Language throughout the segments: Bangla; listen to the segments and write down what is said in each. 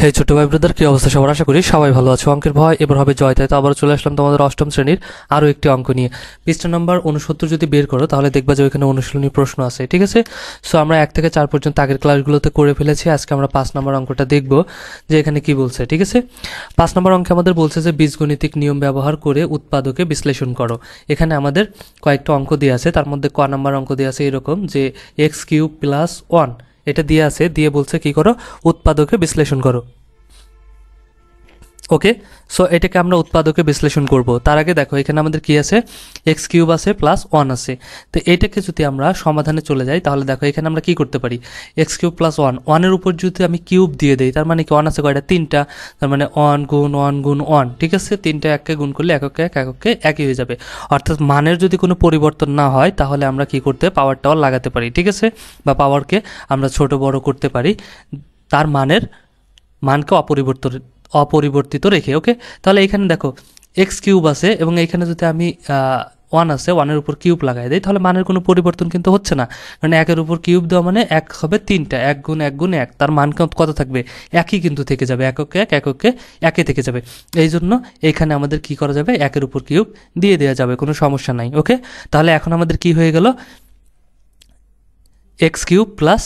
হে ছোট ভাই ব্রাদার কি অবস্থা সবার আশা করি সবাই ভালো আছো অঙ্কের ভয় এবার হবে জয় তাই তো আবার চলে আসলাম তোমাদের অষ্টম শ্রেণীর আরও একটি অঙ্ক নিয়ে পৃষ্ঠা নম্বর উনসত্তর যদি বের করো তাহলে দেখবা যে ওইখানে অনুশীলনী প্রশ্ন আছে ঠিক আছে সো আমরা এক থেকে চার পর্যন্ত আগের ক্লাসগুলোতে করে ফেলেছি আজকে আমরা পাঁচ নম্বর অঙ্কটা দেখব যে এখানে কি বলছে ঠিক আছে পাঁচ নম্বর অঙ্কে আমাদের বলছে যে বীজগণিতিক নিয়ম ব্যবহার করে উৎপাদকে বিশ্লেষণ করো এখানে আমাদের কয়েকটা অঙ্ক দিয়ে আছে তার মধ্যে ক নাম্বার অঙ্ক দেওয়া আছে এরকম যে এক্স কিউব প্লাস ওয়ান এটা দিয়ে আছে দিয়ে বলছে কি করো উৎপাদকে বিশ্লেষণ করো ওকে সো এটাকে আমরা উৎপাদকে বিশ্লেষণ করব তার আগে দেখো এখানে আমাদের কি আছে এক্স কিউব আছে প্লাস ওয়ান আছে তো এইটাকে যদি আমরা সমাধানে চলে যাই তাহলে দেখো এখানে আমরা কি করতে পারি এক্স কিউব প্লাস ওয়ান ওয়ানের উপর যদি আমি কিউব দিয়ে দিই তার মানে কি ওয়ান আছে কয়টা তিনটা তার মানে ওয়ান গুণ ওয়ান গুণ ওয়ান ঠিক আছে তিনটা এককে গুণ করলে এককে এক এককে একই হয়ে যাবে অর্থাৎ মানের যদি কোনো পরিবর্তন না হয় তাহলে আমরা কি করতে পাওয়ার টাওয়ার লাগাতে পারি ঠিক আছে বা পাওয়ারকে আমরা ছোট বড় করতে পারি তার মানের মানকে অপরিবর্তন অপরিবর্তিত রেখে ওকে তাহলে এখানে দেখো এক্স কিউব আছে এবং এখানে যদি আমি ওয়ান আছে ওয়ানের উপর কিউব লাগাই দেয় তাহলে মানের কোনো পরিবর্তন কিন্তু হচ্ছে না কারণ একের উপর কিউব দেওয়া মানে এক হবে তিনটা এক গুণ এক গুণ এক তার মান কত থাকবে একই কিন্তু থেকে যাবে এককে এক এককে একে থেকে যাবে এই জন্য এখানে আমাদের কি করা যাবে একের উপর কিউব দিয়ে দেওয়া যাবে কোনো সমস্যা নাই ওকে তাহলে এখন আমাদের কি হয়ে গেল x cube plus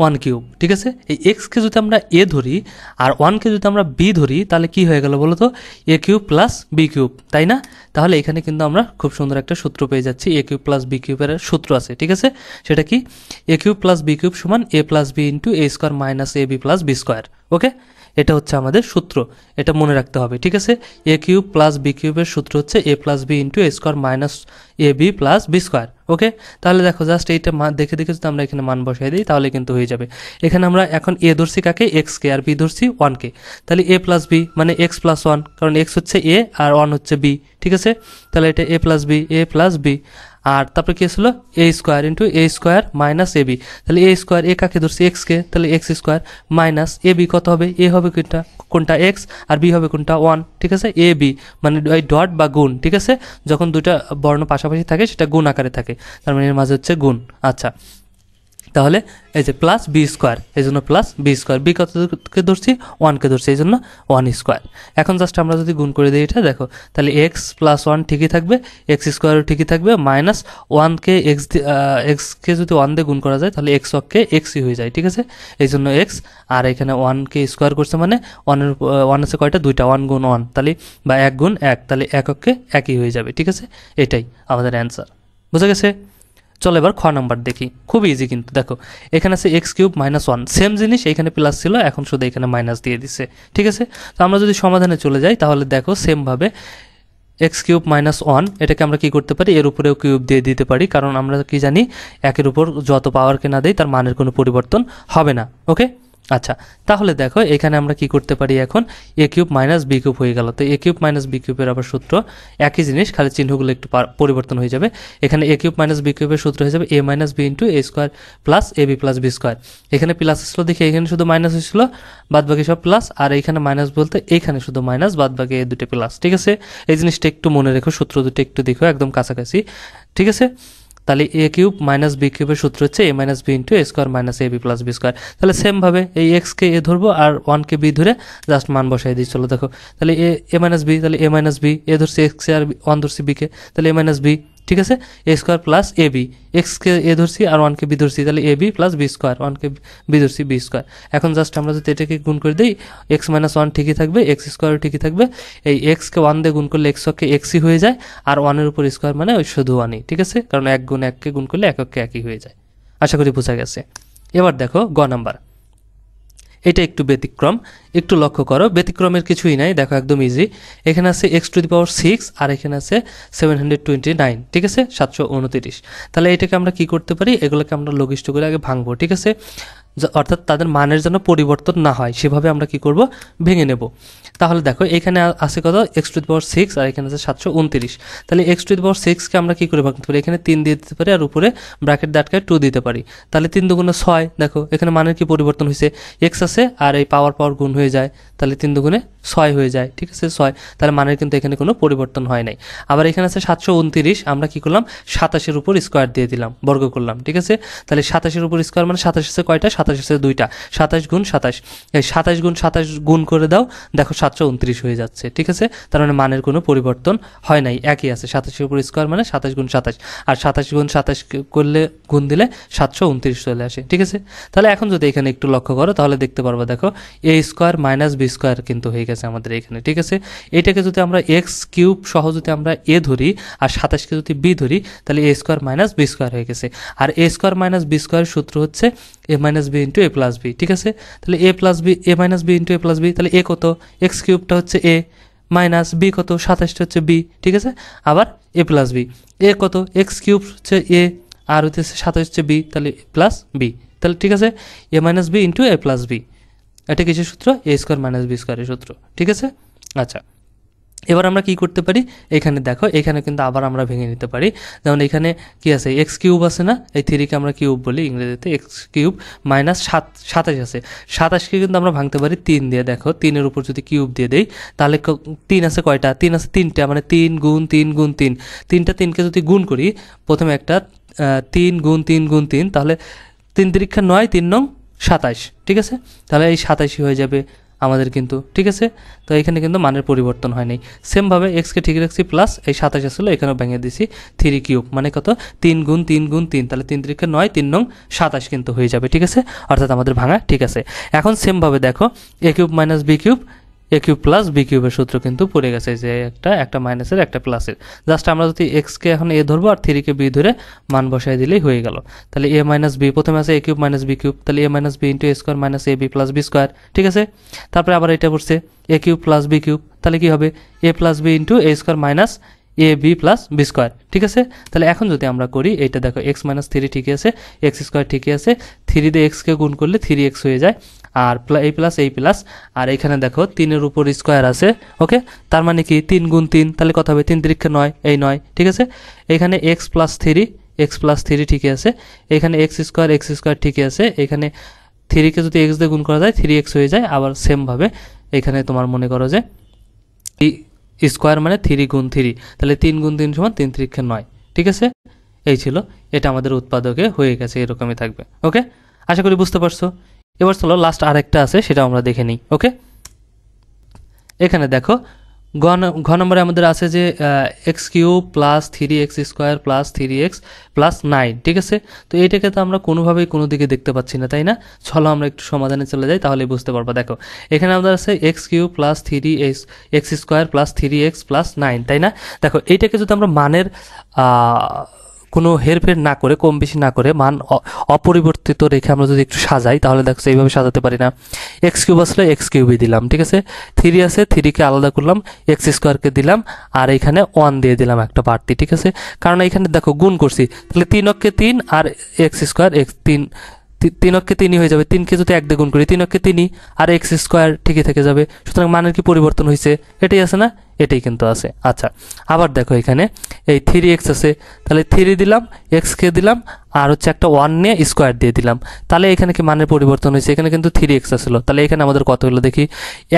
one cube ঠিক আছে এই এক্সকে যদি আমরা এ ধরি আর ওয়ানকে যদি আমরা বি ধরি তাহলে কি হয়ে গেল বলো তো a cube plus b cube তাই না তাহলে এখানে কিন্তু আমরা খুব সুন্দর একটা সূত্র পেয়ে যাচ্ছি এ কিউব প্লাস বি কিউবের সূত্র আছে ঠিক আছে সেটা কি a cube plus b cube সমান a plus b into a square minus a b plus b square okay এটা হচ্ছে আমাদের সূত্র এটা মনে রাখতে হবে ঠিক আছে এ কিউব প্লাস বি কিউবের সূত্র হচ্ছে a plus b into a square minus a b plus b square okay তাহলে দেখো জাস্ট এইটা মা দেখে দেখে যদি আমরা এখানে মান বসাই দিই তাহলে কিন্তু হয়ে যাবে এখানে আমরা এখন এ ধরছি কাকে এক্স কে আর বি ধরছি ওয়ানকে তাহলে এ প্লাস বি মানে এক্স প্লাস ওয়ান কারণ এক্স হচ্ছে এ আর ওয়ান হচ্ছে বি ঠিক আছে তাহলে এটা a plus b a plus b আর তারপরে কি ছিল a square into a square minus a b তাহলে এ স্কোয়ার এ কাকে ধরছি এক্সকে তাহলে x square minus a b কত হবে এ হবে কোনটা কোনটা এক্স আর বি হবে কোনটা ওয়ান ঠিক আছে এ বি মানে ওই ডট বা গুণ ঠিক আছে যখন দুটা বর্ণ পাশাপাশি থাকে সেটা গুণ আকারে থাকে তার মানে এর মাঝে হচ্ছে গুণ আচ্ছা তাহলে এই যে প্লাস বি স্কোয়ার এই জন্য প্লাস বি স্কোয়ার বি কতকে ধরছি ওয়ানকে ধরছি এই জন্য ওয়ান স্কোয়ার এখন জাস্ট আমরা যদি গুণ করে দিই এটা দেখো তাহলে এক্স প্লাস ওয়ান ঠিকই থাকবে এক্স স্কোয়ারও ঠিকই থাকবে মাইনাস ওয়ানকে এক্স এক্সকে যদি ওয়ান দিয়ে গুণ করা যায় তাহলে এক্স ওয়াককে এক্সই হয়ে যায় ঠিক আছে এই জন্য এক্স আর এখানে ওয়ানকে স্কোয়ার করছে মানে ওয়ানের ওয়ান আছে কয়টা দুইটা ওয়ান গুণ ওয়ান তাহলে বা এক গুণ এক তাহলে এককে একই হয়ে যাবে ঠিক আছে এটাই আমাদের অ্যান্সার বুঝে গেছে চলো এবার খ নাম্বার দেখি খুব ইজি কিন্তু দেখো এখানে আছে x cube minus one same জিনিস এখানে প্লাস ছিল এখন শুধু এখানে মাইনাস দিয়ে দিছে ঠিক আছে তো আমরা যদি সমাধানে চলে যাই তাহলে দেখো সেমভাবে এক্স কিউব মাইনাস ওয়ান এটাকে আমরা কি করতে পারি এর উপরেও কিউব দিয়ে দিতে পারি কারণ আমরা কি জানি একের উপর যত পাওয়ারকে না দেই তার মানের কোনো পরিবর্তন হবে না ওকে আচ্ছা তাহলে দেখো এখানে আমরা কি করতে পারি এখন a cube minus b cube হয়ে গেল তো এ কিউব মাইনাস বি কিউবের আবার সূত্র একই জিনিস খালি চিহ্নগুলো একটু পরিবর্তন হয়ে যাবে এখানে এ কিউব মাইনাস বি কিউবের সূত্র হয়ে যাবে a minus b into a square plus a b plus b square এখানে প্লাস আসলো দেখে এখানে শুধু মাইনাস হয়েছিল বাদ বাকি সব প্লাস আর এখানে মাইনাস বলতে এখানে শুধু মাইনাস বাদ বাকি এই দুটো প্লাস ঠিক আছে এই জিনিসটা একটু মনে রেখো সূত্র দুটো একটু দেখো একদম কাছাকাছি ঠিক আছে তাহলে এ কিউব মাইনাস বি কিউবের সূত্র হচ্ছে a minus b into a square minus a b plus b square তাহলে সেমভাবে এই এক্সকে এ ধরবো আর ওয়ানকে বি ধরে জাস্ট মান বসাই দিই চলো দেখো তাহলে এ এ মাইনাস বি তাহলে এ মাইনাস বি এ ধরছি এক্সকে আর ওয়ান ধরছি বিকে তাহলে এ মাইনাস বি ঠিক আছে a square plus a b এক্সকে এ ধরছি আর ওয়ানকে বি ধরছি তাহলে a b plus b square ওয়ানকে বি ধরছি বি স্কোয়ার এখন জাস্ট আমরা যদি এটাকে গুণ করে দিই এক্স মাইনাস ওয়ান ঠিকই থাকবে এক্স স্কোয়ারও ঠিকই থাকবে এই এক্সকে ওয়ান দিয়ে গুণ করলে এক্স অক্ষে এক্সই হয়ে যায় আর ওয়ানের উপর স্কোয়ার মানে ওই শুধু ওয়ানই ঠিক আছে কারণ এক গুণ এককে গুণ করলে এক অক্ষে একই হয়ে যায় আশা করি বোঝা গেছে এবার দেখো গ নাম্বার এটা একটু ব্যতিক্রম একটু লক্ষ্য করো ব্যতিক্রমের কিছুই নাই দেখো একদম ইজি এখানে আছে x to the power six আর এখানে আছে সেভেন হান্ড্রেড টোয়েন্টি নাইন ঠিক আছে সাতশো উনতিরিশ তাহলে এটাকে আমরা কি করতে পারি এগুলোকে আমরা লঘিষ্ঠ করে আগে ভাঙবো ঠিক আছে অর্থাৎ তাদের মানের যেন পরিবর্তন না হয় সেভাবে আমরা কি করব ভেঙে নেব তাহলে দেখো এখানে আছে কত এক্স টু পাওয়ার সিক্স আর এখানে আছে সাতশো উনত্রিশ তাহলে এক্স টু পাওয়ার সিক্সকে আমরা কী করে ভাঙতে পারি এখানে তিন দিয়ে দিতে পারি আর উপরে ব্র্যাকেট দাটকায় টু দিতে পারি তাহলে তিন দুগুণে ছয় দেখো এখানে মানের কি পরিবর্তন হয়েছে এক্স আছে আর এই পাওয়ার পাওয়ার গুণ হয়ে হয়ে যায় তাহলে তিন দুগুণে ছয় হয়ে যায় ঠিক আছে ছয় তাহলে মানের কিন্তু এখানে কোনো পরিবর্তন হয় নাই আবার এখানে আছে সাতশো উনতিরিশ আমরা কি করলাম সাতাশের উপর স্কোয়ার দিয়ে দিলাম বর্গ করলাম ঠিক আছে তাহলে সাতাশের উপর স্কোয়ার মানে সাতাশ আছে কয়টা সাতাশ আছে দুইটা সাতাশ গুণ সাতাশ এই সাতাশ গুণ সাতাশ গুণ করে দাও দেখো সাতশো উনত্রিশ হয়ে যাচ্ছে ঠিক আছে তার মানে মানের কোনো পরিবর্তন হয় নাই একই আছে সাতাশের উপর স্কোয়ার মানে সাতাশ গুণ সাতাশ আর সাতাশ গুণ সাতাশ করলে গুণ দিলে সাতশো উনত্রিশ চলে আসে ঠিক আছে তাহলে এখন যদি এখানে একটু লক্ষ্য করো তাহলে দেখতে পারবো দেখো a square minus b square কিন্তু হয়ে গেছে আমাদের এখানে ঠিক আছে এটাকে যদি আমরা এক্স কিউব সহ যদি আমরা এ ধরি আর সাতাশকে যদি বি ধরি তাহলে a square minus b square হয়ে গেছে আর এ স্কোয়ার মাইনাস বি স্কোয়ারের সূত্র হচ্ছে a minus b into a plus b ঠিক আছে তাহলে a plus b a minus b into a plus b তাহলে এ কত এক্স কিউবটা হচ্ছে এ মাইনাস বি কত সাতাশটা হচ্ছে বি ঠিক আছে আবার এ প্লাস বি এ কত এক্স কিউব হচ্ছে এ আর হচ্ছে সাতাশ হচ্ছে বি তাহলে প্লাস বি তাহলে ঠিক আছে a minus b into a plus b এটা কিছু সূত্র এ স্কোয়ার মাইনাস বি স্কোয়ারের সূত্র ঠিক আছে আচ্ছা এবার আমরা কি করতে পারি এখানে দেখো এখানে কিন্তু আবার আমরা ভেঙে নিতে পারি যেমন এখানে কি আছে এক্স কিউব আছে না এই থ্রিকে আমরা কিউব বলি ইংরেজিতে এক্স কিউব মাইনাস সাত সাতাশ আছে সাতাশকে কিন্তু আমরা ভাঙতে পারি তিন দিয়ে দেখো তিনের উপর যদি কিউব দিয়ে দেই তাহলে তিন আছে কয়টা তিন আছে তিনটা মানে তিন গুণ তিন গুণ তিন তিনটা তিনকে যদি গুণ করি প্রথমে একটা তিন গুণ তিন গুণ তিন তাহলে তিন তিরিক্ষা নয় তিন নং সাতাইশ ঠিক আছে তাহলে এই সাতাইশই হয়ে যাবে আমাদের কিন্তু ঠিক আছে তো এখানে কিন্তু মানের পরিবর্তন হয় নাই সেমভাবে এক্সকে ঠিক রাখছি প্লাস এই সাতাশ আসলে এখানেও ভেঙে দিছি থ্রি কিউব মানে কত তিন গুণ তিন গুণ তিন তাহলে তিন তিরিখে নয় তিন নং সাতাশ কিন্তু হয়ে যাবে ঠিক আছে অর্থাৎ আমাদের ভাঙা ঠিক আছে এখন সেমভাবে দেখো a cube minus b cube a cube plus b কিউবের সূত্র কিন্তু পড়ে গেছে যে একটা একটা মাইনাসের একটা প্লাসের জাস্ট আমরা যদি এক্সকে এখন এ ধরবো আর থ্রিকে বি ধরে মান বসাই দিলেই হয়ে গেল তাহলে এ মাইনাস বি প্রথমে আছে a cube minus b cube তাহলে a minus b into a square minus a b plus b square ঠিক আছে তারপরে আবার এটা পড়ছে a cube plus b cube তাহলে কী হবে a plus b into a square minus a b plus b square ঠিক আছে তাহলে এখন যদি আমরা করি এইটা দেখো এক্স মাইনাস থ্রি ঠিকই আছে এক্স স্কোয়ার ঠিকই আছে থ্রি দিয়ে এক্সকে গুণ করলে থ্রি এক্স হয়ে যায় আর এই প্লাস এই প্লাস আর এখানে দেখো তিনের উপর স্কোয়ার আছে ওকে তার মানে কি তিন গুণ তিন তাহলে কথা হবে তিন তিরিক্ষা নয় এই নয় ঠিক আছে এখানে x plus three x plus three ঠিকই আছে এখানে এক্স স্কোয়ার এক্স স্কোয়ার ঠিকই আছে এখানে থ্রিকে যদি এক্স দিয়ে গুণ করা যায় থ্রি এক্স হয়ে যায় আবার সেমভাবে এখানে তোমার মনে করো যে স্কোয়ার মানে থ্রি গুণ থ্রি তাহলে তিন গুণ তিন সমান তিন ত্রিক্ষে নয় ঠিক আছে এই ছিল এটা আমাদের উৎপাদকে হয়ে গেছে এরকমই থাকবে ওকে আশা করি বুঝতে পারছো এবার চলো লাস্ট আরেকটা আছে সেটা আমরা দেখে নিই ওকে এখানে দেখো ঘ নম্বরে আমাদের আছে যে x cube plus three x square plus three x plus nine ঠিক আছে তো এইটাকে তো আমরা কোনোভাবেই কোনো দিকে দেখতে পাচ্ছি না তাই না চলো আমরা একটু সমাধানে চলে যাই তাহলে বুঝতে পারবো দেখো এখানে আমাদের আছে x cube plus three x x square plus three x plus nine তাই না দেখো এইটাকে যদি আমরা মানের কোনো হেরফের না করে কম বেশি না করে মান অপরিবর্তিত রেখে আমরা যদি একটু সাজাই তাহলে দেখো এইভাবে সাজাতে পারি না এক্স কিউব আসলে এক্স কিউবই দিলাম ঠিক আছে থ্রি আছে থ্রিকে আলাদা করলাম এক্স স্কোয়ারকে দিলাম আর এখানে ওয়ান দিয়ে দিলাম একটা বাড়তি ঠিক আছে কারণ এখানে দেখো গুণ করছি তাহলে তিন অক্ষে তিন আর এক্স স্কোয়ার এক্স তিন তিন অক্ষে তিনই হয়ে যাবে তিনকে যদি এক দিয়ে গুণ করি তিন অক্ষে তিনই আর এক্স স্কোয়ার ঠিকই থেকে যাবে সুতরাং মানের কি পরিবর্তন হয়েছে এটাই আছে না এটাই কিন্তু আছে আচ্ছা আবার দেখো এখানে এই থ্রি এক্স আছে তাহলে থ্রি দিলাম এক্সকে দিলাম আর হচ্ছে একটা ওয়ান নিয়ে স্কোয়ার দিয়ে দিলাম তাহলে এখানে কি মানের পরিবর্তন হয়েছে এখানে কিন্তু থ্রি এক্স আসলো তাহলে এখানে আমাদের কত হলো দেখি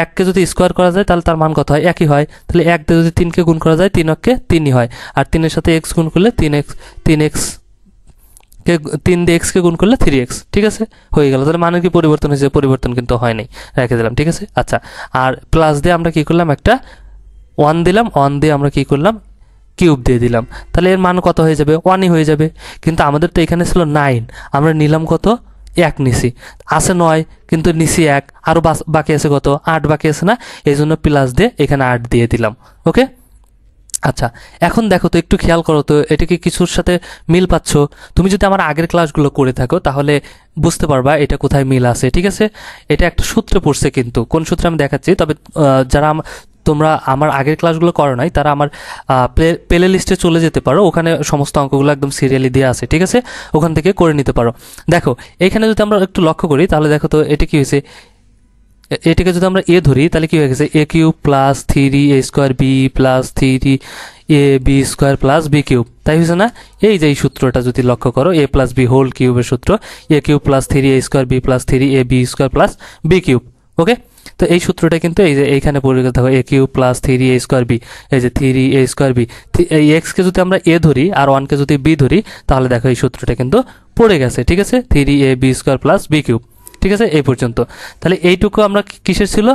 এককে যদি স্কোয়ার করা যায় তাহলে তার মান কত হয় একই হয় তাহলে এক দিয়ে যদি তিনকে গুণ করা যায় তিন অককে তিনই হয় আর তিনের সাথে এক্স গুণ করলে তিন এক্স তিন এক্স কে তিন দিয়ে এক্সকে গুণ করলে থ্রি এক্স ঠিক আছে হয়ে গেল তাহলে মানের কি পরিবর্তন হয়েছে পরিবর্তন কিন্তু হয় নাই রেখে দিলাম ঠিক আছে আচ্ছা আর প্লাস দিয়ে আমরা কি করলাম একটা ওয়ান দিলাম ওয়ান দিয়ে আমরা কি করলাম কিউব দিয়ে দিলাম তাহলে এর মান কত হয়ে যাবে ওয়ানই হয়ে যাবে কিন্তু আমাদের তো এখানে ছিল নাইন আমরা নিলাম কত এক নিছি আছে নয় কিন্তু নিছি এক আরও বাকি আছে কত আট বাকি আছে না এই জন্য প্লাস দিয়ে এখানে আট দিয়ে দিলাম ওকে আচ্ছা এখন দেখো তো একটু খেয়াল করো তো এটাকে কিছুর সাথে মিল পাচ্ছ তুমি যদি আমার আগের ক্লাসগুলো করে থাকো তাহলে বুঝতে পারবা এটা কোথায় মিল আছে ঠিক আছে এটা একটা সূত্রে পড়ছে কিন্তু কোন সূত্রে আমি দেখাচ্ছি তবে যারা তোমরা আমার আগের ক্লাসগুলো করো নাই তারা আমার প্লে প্লে লিস্টে চলে যেতে পারো ওখানে সমস্ত অঙ্কগুলো একদম সিরিয়ালি দেওয়া আছে ঠিক আছে ওখান থেকে করে নিতে পারো দেখো এখানে যদি আমরা একটু লক্ষ্য করি তাহলে দেখো তো এটা কি হয়েছে এটাকে যদি আমরা এ ধরি তাহলে কি হয়ে গেছে a cube plus three a square b plus three a b square plus b cube তাই হয়েছে না এই যে এই সূত্রটা যদি লক্ষ্য করো এ প্লাস বি হোল কিউবের সূত্র a cube plus three a square b plus three a b square plus b cube okay তো এই সূত্রটা কিন্তু এই যে এইখানে পরিগত থাকবে a cube plus three a square b এই যে থ্রি এ স্কোয়ার বি এই এক্সকে যদি আমরা এ ধরি আর ওয়ানকে যদি বি ধরি তাহলে দেখো এই সূত্রটা কিন্তু পড়ে গেছে ঠিক আছে three a b square plus b cube ঠিক আছে এই পর্যন্ত তাহলে এইটুকু আমরা কিসের ছিল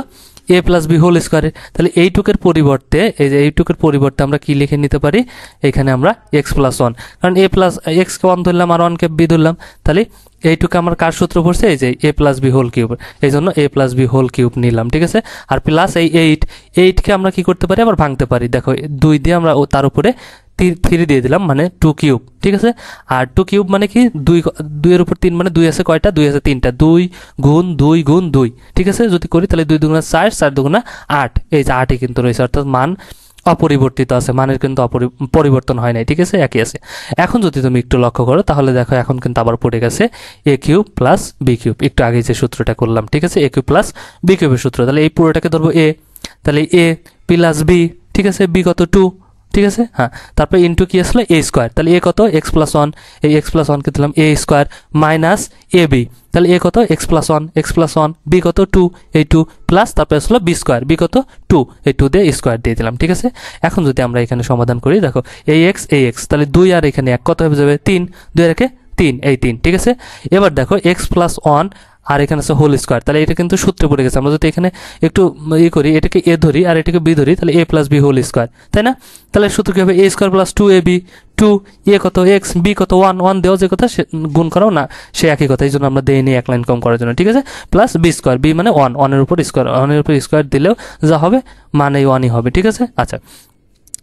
এ প্লাস বি হোল স্কোয়ারে তাহলে এইটুকের পরিবর্তে এই যে এইটুকের পরিবর্তে আমরা কি লিখে নিতে পারি এখানে আমরা এক্স প্লাস ওয়ান কারণ এ প্লাস এক্সকে ওয়ান ধরলাম আর ওয়ানকে বি ধরলাম তাহলে এইটুকু আমার কার সূত্র পড়ছে এই যে a plus b whole cube এই জন্য a plus b whole cube নিলাম ঠিক আছে আর প্লাস এই এইট এইটকে আমরা কি করতে পারি আবার ভাঙতে পারি দেখো দুই দিয়ে আমরা তার উপরে থ্রি দিয়ে দিলাম মানে টু কিউব ঠিক আছে আর টু কিউব মানে কি দুই দুইয়ের উপর তিন মানে দুই আছে কয়টা দুই আছে তিনটা দুই গুণ দুই গুণ দুই ঠিক আছে যদি করি তাহলে দুই দুগুণা চার চার দুগুণা আট এই যে আটই কিন্তু রয়েছে অর্থাৎ মান অপরিবর্তিত আছে মানের কিন্তু পরিবর্তন হয় নাই ঠিক আছে একই আছে এখন যদি তুমি একটু লক্ষ্য করো তাহলে দেখো এখন কিন্তু আবার পড়ে গেছে a cube plus b cube একটু আগে যে সূত্রটা করলাম ঠিক আছে এ কিউব প্লাস বি কিউবের সূত্র তাহলে এই পুরোটাকে ধরবো এ তাহলে এ প্লাস বি ঠিক আছে বি কত টু ঠিক আছে হ্যাঁ তারপরে ইন্টু কি আসলে এ স্কোয়ার তাহলে এ কত এক্স প্লাস ওয়ান এই এক্স প্লাস ওয়ানকে দিলাম a square minus a b তাহলে এ কত x plus one x plus one b কত টু এই টু প্লাস তারপরে আসলো বি স্কোয়ার বি কত টু এই টু দিয়ে স্কোয়ার দিয়ে দিলাম ঠিক আছে এখন যদি আমরা এখানে সমাধান করি দেখো এই এক্স এই এক্স তাহলে দুই আর এখানে এক কত হয়ে যাবে তিন দুই আর একে তিন এই তিন ঠিক আছে এবার দেখো এক্স প্লাস ওয়ান আর এখানে আছে হোল স্কোয়ার তাহলে এটা কিন্তু সূত্রে পড়ে গেছে আমরা যদি এখানে একটু ই করি এটাকে এ ধরি আর এটাকে বি ধরি তাহলে a plus b whole square তাই না তাহলে সূত্র কী হবে a square plus two a b two a কত এক্স বি কত ওয়ান ওয়ান দেওয়া যে কথা সে গুণ করাও না সে একই কথা এই জন্য আমরা দেয়নি এক লাইন কম করার জন্য ঠিক আছে প্লাস বি স্কোয়ার বি মানে ওয়ান ওয়ানের উপর স্কোয়ার ওয়ানের উপর স্কোয়ার দিলেও যা হবে মানে ওয়ানই হবে ঠিক আছে আচ্ছা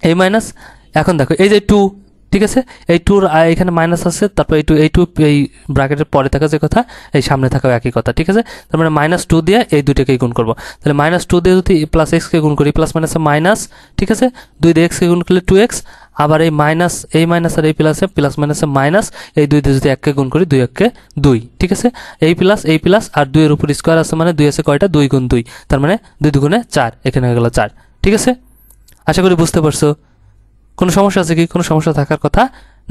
এই মাইনাস এখন দেখো এই যে টু ঠিক আছে এই টুর এখানে মাইনাস আছে তারপর এই টু এই টু এই ব্র্যাকেটের পরে থাকা যে কথা এই সামনে থাকাও একই কথা ঠিক আছে তার মানে মাইনাস টু দিয়ে এই দুইটাকেই গুণ করবো তাহলে মাইনাস টু দিয়ে যদি প্লাস এক্সকে গুণ করি প্লাস মাইনাসে মাইনাস ঠিক আছে দুই দিয়ে এক্সকে গুণ করলে টু এক্স আবার এই মাইনাস এই মাইনাস আর এই প্লাসে প্লাস মাইনাসে মাইনাস এই দুই দিয়ে যদি এককে গুণ করি দুই এককে দুই ঠিক আছে এই প্লাস এই প্লাস আর দুইয়ের উপর স্কোয়ার আছে মানে দুই আছে কয়টা দুই গুণ দুই তার মানে দুই দুগুণে চার এখানে হয়ে গেল চার ঠিক আছে আশা করি বুঝতে পারছো কোনো সমস্যা আছে কি কোনো সমস্যা থাকার কথা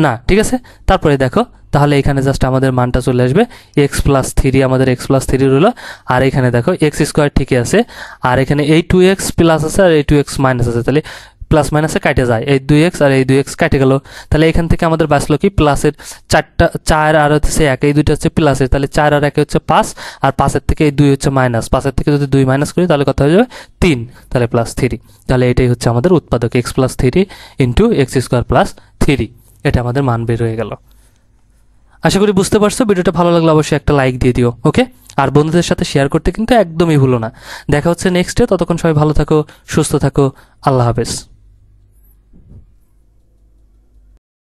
না ঠিক আছে তারপরে দেখো তাহলে এখানে জাস্ট আমাদের মানটা চলে আসবে এক্স প্লাস থ্রি আমাদের এক্স প্লাস থ্রি রইল আর এখানে দেখো এক্স স্কোয়ার ঠিকই আছে আর এখানে এই টু এক্স প্লাস আছে আর এই টু এক্স মাইনাস আছে তাহলে প্লাস মাইনাসে কেটে যায় এই দুই এক্স আর এই দুই এক্স কেটে গেল তাহলে এখান থেকে আমাদের বাঁচলো কি প্লাসের চারটা চার আর হচ্ছে এক এই দুইটা হচ্ছে প্লাসের তাহলে চার আর একে হচ্ছে পাঁচ আর পাঁচের থেকে এই দুই হচ্ছে মাইনাস পাঁচের থেকে যদি দুই মাইনাস করি তাহলে কথা হয়ে যাবে তিন তাহলে প্লাস থ্রি তাহলে এটাই হচ্ছে আমাদের উৎপাদক x plus three into x square plus three এটা আমাদের মান বের হয়ে গেল আশা করি বুঝতে পারছো ভিডিওটা ভালো লাগলে অবশ্যই একটা লাইক দিয়ে দিও ওকে আর বন্ধুদের সাথে শেয়ার করতে কিন্তু একদমই ভুলো না দেখা হচ্ছে নেক্সটে ততক্ষণ সবাই ভালো থাকো সুস্থ থাকো আল্লাহ হাফেজ